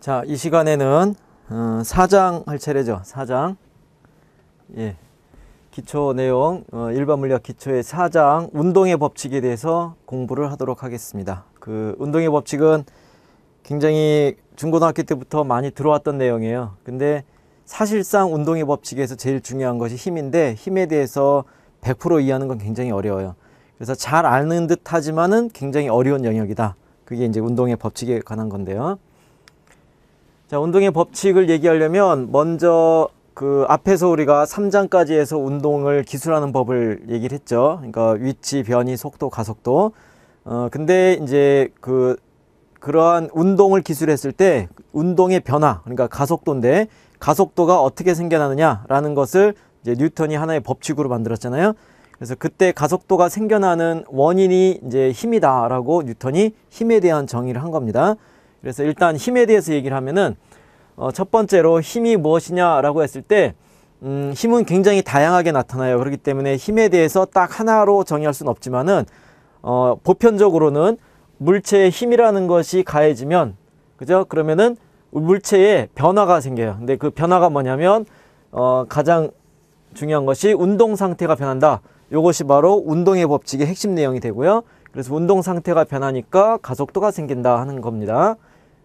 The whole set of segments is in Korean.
자, 이 시간에는 어, 4장 할 차례죠. 사장 예. 기초 내용, 어, 일반 물리학 기초의 사장 운동의 법칙에 대해서 공부를 하도록 하겠습니다. 그 운동의 법칙은 굉장히 중고등학교 때부터 많이 들어왔던 내용이에요. 근데 사실상 운동의 법칙에서 제일 중요한 것이 힘인데 힘에 대해서 100% 이해하는 건 굉장히 어려워요. 그래서 잘 아는 듯 하지만은 굉장히 어려운 영역이다. 그게 이제 운동의 법칙에 관한 건데요. 자, 운동의 법칙을 얘기하려면 먼저 그 앞에서 우리가 3장까지 해서 운동을 기술하는 법을 얘기를 했죠. 그러니까 위치, 변이, 속도, 가속도. 어, 근데 이제 그 그러한 운동을 기술했을 때 운동의 변화, 그러니까 가속도인데 가속도가 어떻게 생겨나느냐라는 것을 이제 뉴턴이 하나의 법칙으로 만들었잖아요. 그래서 그때 가속도가 생겨나는 원인이 이제 힘이다라고 뉴턴이 힘에 대한 정의를 한 겁니다. 그래서 일단 힘에 대해서 얘기를 하면은 어, 첫 번째로 힘이 무엇이냐라고 했을 때 음, 힘은 굉장히 다양하게 나타나요. 그렇기 때문에 힘에 대해서 딱 하나로 정의할 수는 없지만은 어, 보편적으로는 물체의 힘이라는 것이 가해지면 그죠? 그러면은 물체에 변화가 생겨요. 근데 그 변화가 뭐냐면 어, 가장 중요한 것이 운동 상태가 변한다. 이것이 바로 운동의 법칙의 핵심 내용이 되고요. 그래서 운동 상태가 변하니까 가속도가 생긴다 하는 겁니다.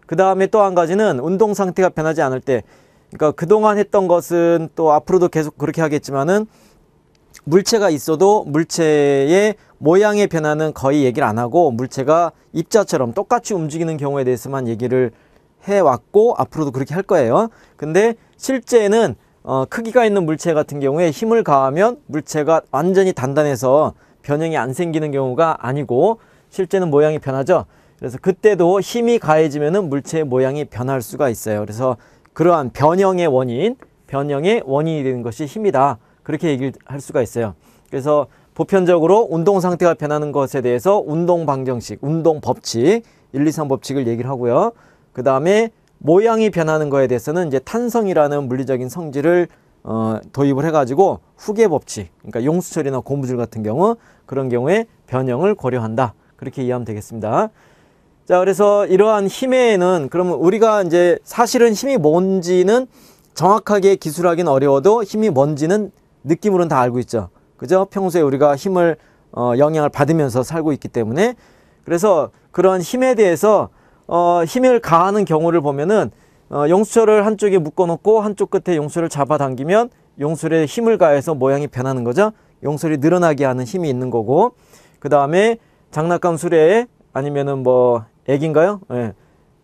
그 다음에 또 한 가지는 운동 상태가 변하지 않을 때 그러니까 그동안 했던 것은 또 앞으로도 계속 그렇게 하겠지만은 물체가 있어도 물체의 모양의 변화는 거의 얘기를 안 하고 물체가 입자처럼 똑같이 움직이는 경우에 대해서만 얘기를 해왔고 앞으로도 그렇게 할 거예요 근데 실제는 어, 크기가 있는 물체 같은 경우에 힘을 가하면 물체가 완전히 단단해서 변형이 안 생기는 경우가 아니고 실제는 모양이 변하죠 그래서 그때도 힘이 가해지면 물체의 모양이 변할 수가 있어요. 그래서 그러한 변형의 원인, 변형의 원인이 되는 것이 힘이다. 그렇게 얘기를 할 수가 있어요. 그래서 보편적으로 운동 상태가 변하는 것에 대해서 운동 방정식, 운동 법칙, 1, 2, 3 법칙을 얘기를 하고요. 그 다음에 모양이 변하는 거에 대해서는 이제 탄성이라는 물리적인 성질을 어, 도입을 해가지고 후계 법칙, 그러니까 용수철이나 고무줄 같은 경우 그런 경우에 변형을 고려한다. 그렇게 이해하면 되겠습니다. 자, 그래서 이러한 힘에는 그러면 우리가 이제 사실은 힘이 뭔지는 정확하게 기술하기는 어려워도 힘이 뭔지는 느낌으로는 다 알고 있죠. 그죠? 평소에 우리가 힘을 어, 영향을 받으면서 살고 있기 때문에 그래서 그런 힘에 대해서 어, 힘을 가하는 경우를 보면은 어, 용수철을 한쪽에 묶어놓고 한쪽 끝에 용수를 잡아당기면 용수에 힘을 가해서 모양이 변하는 거죠. 용수이 늘어나게 하는 힘이 있는 거고 그 다음에 장난감 수레 에 아니면은 뭐 액인가요? 예.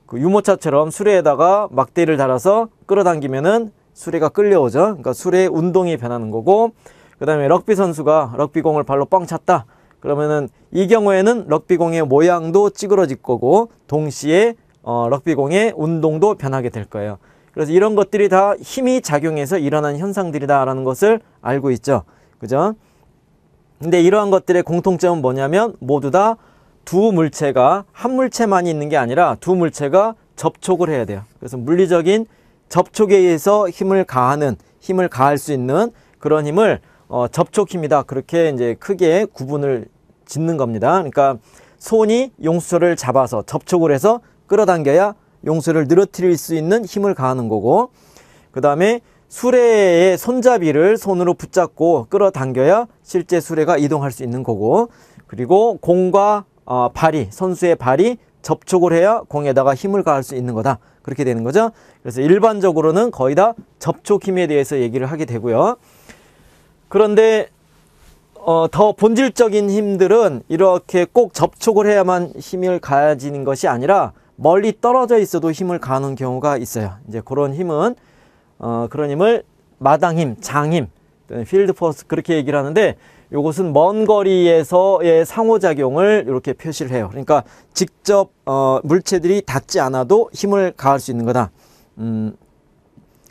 그 유모차처럼 수레에다가 막대를 달아서 끌어당기면은 수레가 끌려오죠. 그러니까 수레의 운동이 변하는 거고 그 다음에 럭비 선수가 럭비공을 발로 뻥 찼다. 그러면은 이 경우에는 럭비공의 모양도 찌그러질 거고 동시에 어, 럭비공의 운동도 변하게 될 거예요. 그래서 이런 것들이 다 힘이 작용해서 일어난 현상들이다라는 것을 알고 있죠. 그죠? 근데 이러한 것들의 공통점은 뭐냐면 모두 다두 물체가 한 물체만 있는 게 아니라 두 물체가 접촉을 해야 돼요. 그래서 물리적인 접촉에 의해서 힘을 가하는 힘을 가할 수 있는 그런 힘을 어, 접촉힘이다. 그렇게 이제 크게 구분을 짓는 겁니다. 그러니까 손이 용수를 잡아서 접촉을 해서 끌어당겨야 용수를 늘어뜨릴 수 있는 힘을 가하는 거고 그 다음에 수레의 손잡이를 손으로 붙잡고 끌어당겨야 실제 수레가 이동할 수 있는 거고 그리고 공과 어, 발이 선수의 발이 접촉을 해야 공에다가 힘을 가할 수 있는 거다. 그렇게 되는 거죠. 그래서 일반적으로는 거의 다 접촉 힘에 대해서 얘기를 하게 되고요. 그런데 어, 더 본질적인 힘들은 이렇게 꼭 접촉을 해야만 힘을 가지는 것이 아니라 멀리 떨어져 있어도 힘을 가는 경우가 있어요. 이제 그런 힘은 어, 그런 힘을 마당 힘, 장 힘, 필드 포스 그렇게 얘기를 하는데 요것은 먼 거리에서의 상호작용을 이렇게 표시를 해요. 그러니까 직접 어, 물체들이 닿지 않아도 힘을 가할 수 있는 거다. 음,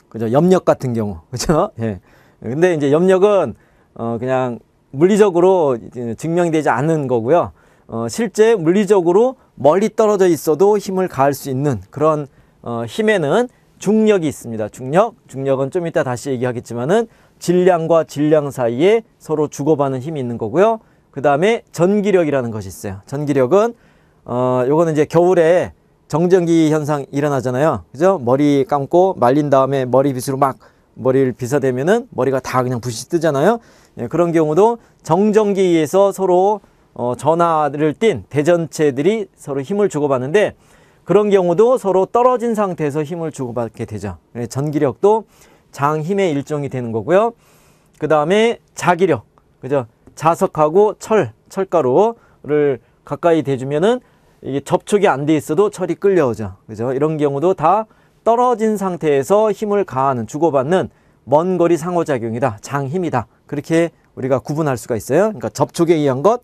그죠? 염력 같은 경우, 그죠? 예. 근데 이제 염력은 어, 그냥 물리적으로 증명되지 않은 거고요. 어, 실제 물리적으로 멀리 떨어져 있어도 힘을 가할 수 있는 그런 어, 힘에는 중력이 있습니다. 중력, 중력은 좀 이따 다시 얘기하겠지만은 질량과 질량 사이에 서로 주고받는 힘이 있는 거고요. 그 다음에 전기력이라는 것이 있어요. 전기력은 어 요거는 이제 겨울에 정전기 현상 일어나잖아요. 그죠? 머리 감고 말린 다음에 머리 빗으로 막 머리를 빗어대면은 머리가 다 그냥 붓이 뜨잖아요. 예, 그런 경우도 정전기에서 서로 어, 전화를띤 대전체들이 서로 힘을 주고받는데 그런 경우도 서로 떨어진 상태에서 힘을 주고받게 되죠. 예, 전기력도 장힘의 일종이 되는 거고요. 그 다음에 자기력, 그죠? 자석하고 철, 철가루를 가까이 대주면은 이게 접촉이 안 돼 있어도 철이 끌려오죠. 그죠? 이런 경우도 다 떨어진 상태에서 힘을 가하는, 주고받는 먼 거리 상호작용이다. 장힘이다. 그렇게 우리가 구분할 수가 있어요. 그러니까 접촉에 의한 것,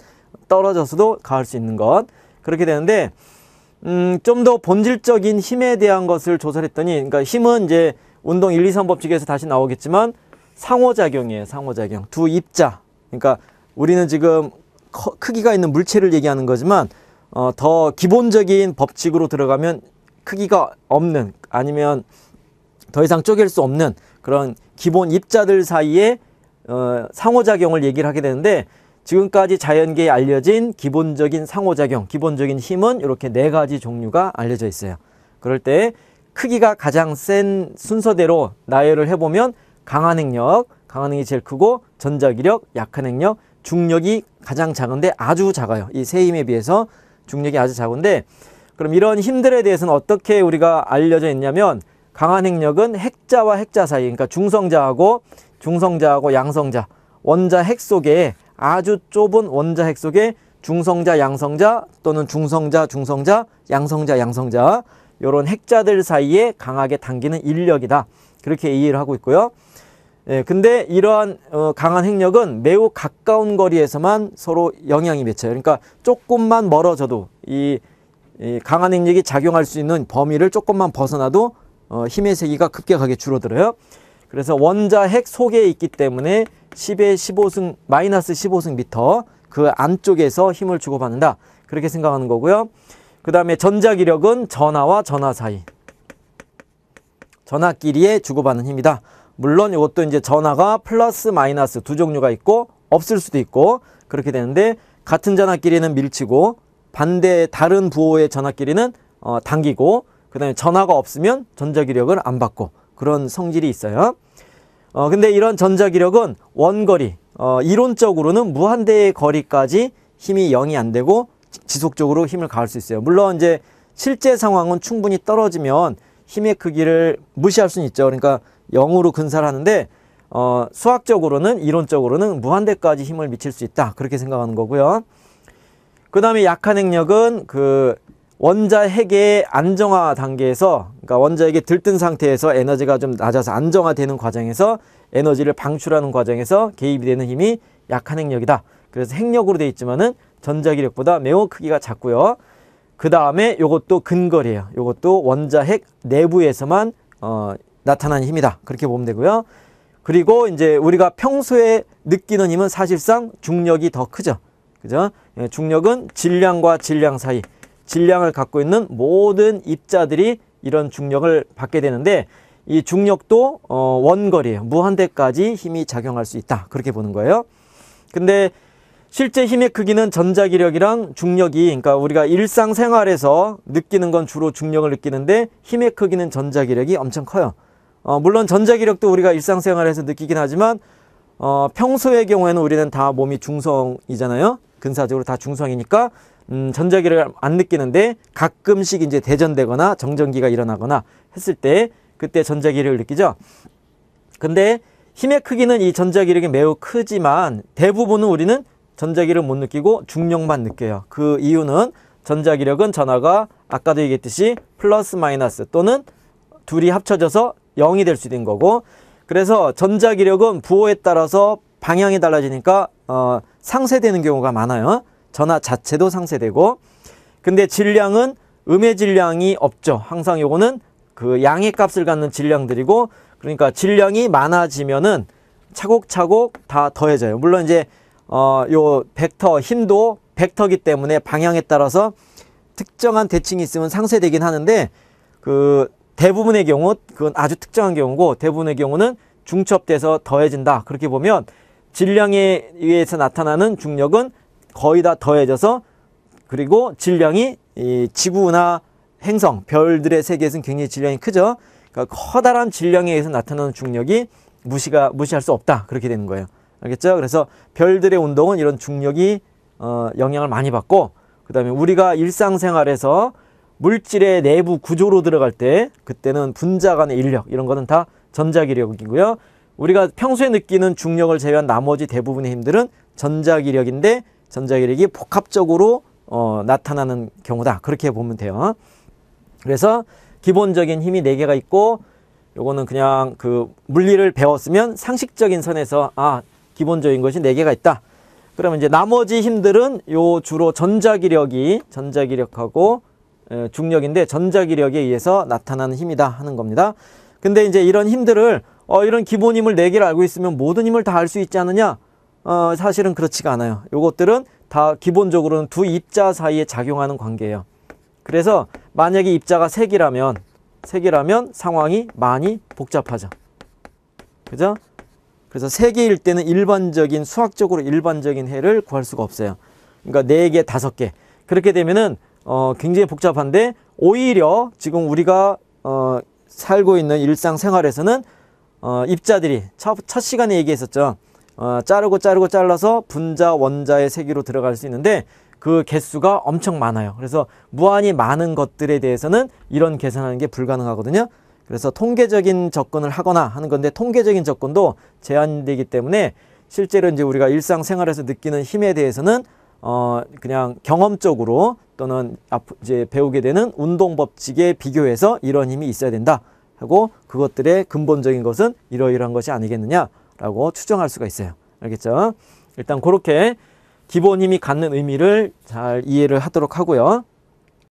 떨어져서도 가할 수 있는 것. 그렇게 되는데, 음, 좀 더 본질적인 힘에 대한 것을 조사 했더니, 그러니까 힘은 이제 운동 1, 2, 3 법칙에서 다시 나오겠지만 상호작용이에요. 상호작용. 두 입자. 그러니까 우리는 지금 커, 크기가 있는 물체를 얘기하는 거지만 어, 더 기본적인 법칙으로 들어가면 크기가 없는 아니면 더 이상 쪼갤 수 없는 그런 기본 입자들 사이에 어, 상호작용을 얘기를 하게 되는데 지금까지 자연계에 알려진 기본적인 상호작용, 기본적인 힘은 이렇게 네 가지 종류가 알려져 있어요. 그럴 때 크기가 가장 센 순서대로 나열을 해보면 강한 행력, 강한 행이 제일 크고 전자기력, 약한 행력, 중력이 가장 작은데 아주 작아요. 이 세 힘에 비해서 중력이 아주 작은데 그럼 이런 힘들에 대해서는 어떻게 우리가 알려져 있냐면 강한 행력은 핵자와 핵자 사이 그러니까 중성자하고 중성자하고 양성자 원자 핵 속에 아주 좁은 원자 핵 속에 중성자 양성자 또는 중성자 중성자 양성자 양성자 이런 핵자들 사이에 강하게 당기는 인력이다. 그렇게 이해를 하고 있고요. 예, 근데 이러한 어, 강한 핵력은 매우 가까운 거리에서만 서로 영향이 미쳐요. 그러니까 조금만 멀어져도 이, 이 강한 핵력이 작용할 수 있는 범위를 조금만 벗어나도 어, 힘의 세기가 급격하게 줄어들어요. 그래서 원자 핵 속에 있기 때문에 10의 15승 마이너스 15승 미터 그 안쪽에서 힘을 주고받는다. 그렇게 생각하는 거고요. 그 다음에 전자기력은 전하와 전하 사이 전하끼리의 주고받는 힘이다. 물론 이것도 이제 전하가 플러스 마이너스 두 종류가 있고 없을 수도 있고 그렇게 되는데 같은 전하끼리는 밀치고 반대 다른 부호의 전하끼리는 어, 당기고 그 다음에 전하가 없으면 전자기력을 안 받고 그런 성질이 있어요. 어, 근데 이런 전자기력은 원거리, 어, 이론적으로는 무한대의 거리까지 힘이 0이 안 되고 지속적으로 힘을 가할 수 있어요. 물론 이제 실제 상황은 충분히 떨어지면 힘의 크기를 무시할 수는 있죠. 그러니까 0으로 근사를 하는데 어, 수학적으로는 이론적으로는 무한대까지 힘을 미칠 수 있다. 그렇게 생각하는 거고요. 그 다음에 약한 행력은 그 원자 핵의 안정화 단계에서 그러니까 원자핵이 들뜬 상태에서 에너지가 좀 낮아서 안정화되는 과정에서 에너지를 방출하는 과정에서 개입이 되는 힘이 약한 행력이다. 그래서 핵력으로 되어 있지만은 전자기력보다 매우 크기가 작고요. 그 다음에 이것도 근거리예요. 이것도 원자핵 내부에서만 어, 나타난 힘이다. 그렇게 보면 되고요. 그리고 이제 우리가 평소에 느끼는 힘은 사실상 중력이 더 크죠. 그죠? 예, 중력은 질량과 질량 사이, 질량을 갖고 있는 모든 입자들이 이런 중력을 받게 되는데 이 중력도 어, 원거리예요. 무한대까지 힘이 작용할 수 있다. 그렇게 보는 거예요. 근데 실제 힘의 크기는 전자기력이랑 중력이 그러니까 우리가 일상생활에서 느끼는 건 주로 중력을 느끼는데 힘의 크기는 전자기력이 엄청 커요. 어, 물론 전자기력도 우리가 일상생활에서 느끼긴 하지만 어, 평소의 경우에는 우리는 다 몸이 중성이잖아요. 근사적으로 다 중성이니까 음, 전자기력을안 느끼는데 가끔씩 이제 대전되거나 정전기가 일어나거나 했을 때 그때 전자기력을 느끼죠. 근데 힘의 크기는 이 전자기력이 매우 크지만 대부분은 우리는 전자기를 못 느끼고 중력만 느껴요. 그 이유는 전자기력은 전하가 아까도 얘기했듯이 플러스 마이너스 또는 둘이 합쳐져서 0이 될 수 있는 거고 그래서 전자기력은 부호에 따라서 방향이 달라지니까 어, 상쇄되는 경우가 많아요. 전하 자체도 상쇄되고 근데 질량은 음의 질량이 없죠. 항상 요거는 그 양의 값을 갖는 질량들이고 그러니까 질량이 많아지면은 차곡차곡 다 더해져요. 물론 이제 어, 요 벡터 힘도 벡터기 때문에 방향에 따라서 특정한 대칭이 있으면 상쇄되긴 하는데 그 대부분의 경우 그건 아주 특정한 경우고 대부분의 경우는 중첩돼서 더해진다. 그렇게 보면 질량에 의해서 나타나는 중력은 거의 다 더해져서 그리고 질량이 이 지구나 행성, 별들의 세계에서는 굉장히 질량이 크죠. 그러니까 커다란 질량에 의해서 나타나는 중력이 무시가 무시할 수 없다. 그렇게 되는 거예요. 알겠죠? 그래서 별들의 운동은 이런 중력이 어, 영향을 많이 받고 그 다음에 우리가 일상생활에서 물질의 내부 구조로 들어갈 때 그때는 분자 간의 인력 이런 거는 다 전자기력이고요. 우리가 평소에 느끼는 중력을 제외한 나머지 대부분의 힘들은 전자기력인데 전자기력이 복합적으로 어, 나타나는 경우다. 그렇게 보면 돼요. 그래서 기본적인 힘이 네개가 있고 요거는 그냥 그 물리를 배웠으면 상식적인 선에서 아 기본적인 것이 4개가 있다. 그러면 이제 나머지 힘들은 요 주로 전자기력이 전자기력하고 중력인데 전자기력에 의해서 나타나는 힘이다 하는 겁니다. 근데 이제 이런 힘들을 어 이런 기본 힘을 4개를 알고 있으면 모든 힘을 다 알 수 있지 않느냐? 어 사실은 그렇지가 않아요. 요것들은 다 기본적으로는 두 입자 사이에 작용하는 관계예요. 그래서 만약에 입자가 3개라면3개라면 상황이 많이 복잡하죠. 그죠? 그래서 세개일 때는 일반적인 수학적으로 일반적인 해를 구할 수가 없어요. 그러니까 네개 다섯 개 그렇게 되면은 어, 굉장히 복잡한데 오히려 지금 우리가 어, 살고 있는 일상생활에서는 어, 입자들이 첫, 첫 시간에 얘기했었죠. 어, 자르고 자르고 잘라서 분자 원자의 세기로 들어갈 수 있는데 그 개수가 엄청 많아요. 그래서 무한히 많은 것들에 대해서는 이런 계산하는 게 불가능하거든요. 그래서 통계적인 접근을 하거나 하는 건데 통계적인 접근도 제한되기 때문에 실제로 이제 우리가 일상생활에서 느끼는 힘에 대해서는 어 그냥 경험적으로 또는 이제 배우게 되는 운동 법칙에 비교해서 이런 힘이 있어야 된다 하고 그것들의 근본적인 것은 이러이러한 것이 아니겠느냐라고 추정할 수가 있어요. 알겠죠? 일단 그렇게 기본 힘이 갖는 의미를 잘 이해를 하도록 하고요.